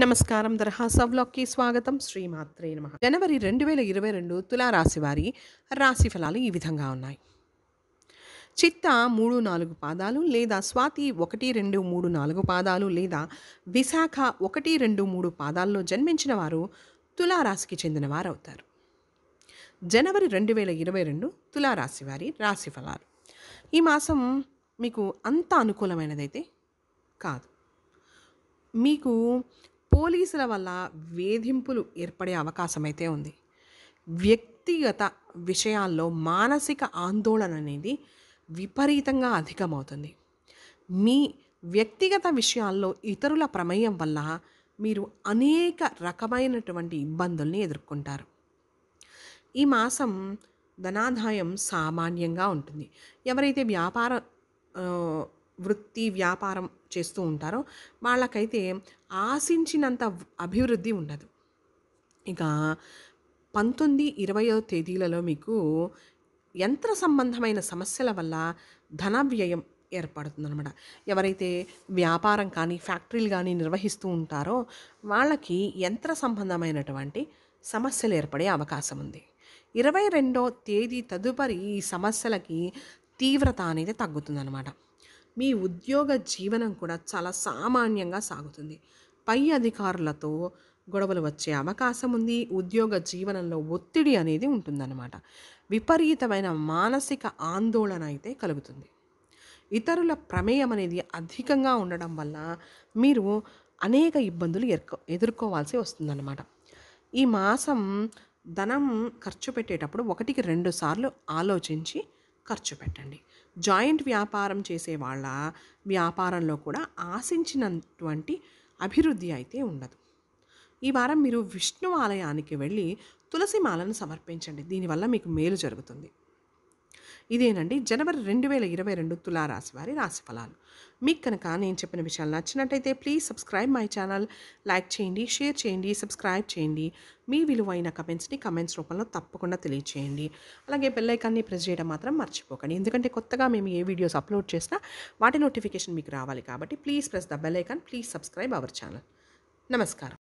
నమస్కారం దర్హాస బ్లాక్కి స్వాగతం శ్రీమాత్రే నమ జనవరి రెండు వేల ఇరవై రెండు తులారాశి వారి రాశి ఫలాలు ఈ విధంగా ఉన్నాయి చిత్త మూడు నాలుగు పాదాలు లేదా స్వాతి ఒకటి రెండు మూడు నాలుగు పాదాలు లేదా విశాఖ ఒకటి రెండు మూడు పాదాల్లో జన్మించిన వారు తులారాశికి చెందిన వారు అవుతారు జనవరి రెండు వేల ఇరవై రెండు తులారాశి వారి రాశి ఫలాలు ఈ మాసం మీకు అంత అనుకూలమైనదైతే కాదు మీకు పోలీసుల వల్ల వేధింపులు ఏర్పడే అవకాశం అయితే ఉంది వ్యక్తిగత విషయాల్లో మానసిక ఆందోళన అనేది విపరీతంగా అధికమవుతుంది మీ వ్యక్తిగత విషయాల్లో ఇతరుల ప్రమేయం వల్ల మీరు అనేక రకమైనటువంటి ఇబ్బందుల్ని ఎదుర్కొంటారు ఈ మాసం ధనాదాయం సామాన్యంగా ఉంటుంది ఎవరైతే వ్యాపార వృత్తి వ్యాపారం చేస్తూ ఉంటారో వాళ్ళకైతే ఆశించినంత అభివృద్ధి ఉండదు ఇక పంతొమ్మిది ఇరవయో తేదీలలో మీకు యంత్ర సంబంధమైన సమస్యల వల్ల ధన వ్యయం ఏర్పడుతుందన్నమాట ఎవరైతే వ్యాపారం కానీ ఫ్యాక్టరీలు కానీ నిర్వహిస్తూ ఉంటారో వాళ్ళకి యంత్ర సంబంధమైనటువంటి సమస్యలు ఏర్పడే అవకాశం ఉంది ఇరవై రెండో తేదీ తదుపరి ఈ సమస్యలకి తీవ్రత అనేది తగ్గుతుందన్నమాట మీ ఉద్యోగ జీవనం కూడా చాలా సామాన్యంగా సాగుతుంది పై అధికారులతో గొడవలు వచ్చే అవకాశం ఉంది ఉద్యోగ జీవనంలో ఒత్తిడి అనేది ఉంటుందన్నమాట విపరీతమైన మానసిక ఆందోళన అయితే కలుగుతుంది ఇతరుల ప్రమేయం అనేది అధికంగా ఉండడం వల్ల మీరు అనేక ఇబ్బందులు ఎదుర్కో ఎదుర్కోవాల్సి వస్తుందన్నమాట ఈ మాసం ధనం ఖర్చు పెట్టేటప్పుడు ఒకటికి రెండు సార్లు ఆలోచించి ఖర్చు పెట్టండి జాయింట్ వ్యాపారం చేసే వాళ్ళ వ్యాపారంలో కూడా ఆశించినటువంటి అభివృద్ధి అయితే ఉండదు ఈ వారం మీరు విష్ణు ఆలయానికి వెళ్ళి తులసి మాలను సమర్పించండి దీనివల్ల మీకు మేలు జరుగుతుంది ఇదేనండి జనవరి రెండు వేల ఇరవై రెండు తులారాశి వారి రాశిఫలాలు మీకు కనుక నేను చెప్పిన విషయాలు నచ్చినట్టయితే please subscribe my channel like చేయండి షేర్ చేయండి సబ్స్క్రైబ్ చేయండి మీ విలువైన కమెంట్స్ని కమెంట్స్ రూపంలో తప్పకుండా తెలియచేయండి అలాగే బెల్లైకాన్ని ప్రెస్ చేయడం మాత్రం మర్చిపోకండి ఎందుకంటే కొత్తగా మేము ఏ వీడియోస్ అప్లోడ్ చేసినా వాటి నోటిఫికేషన్ మీకు రావాలి కాబట్టి please press the bell icon please subscribe our channel నమస్కారం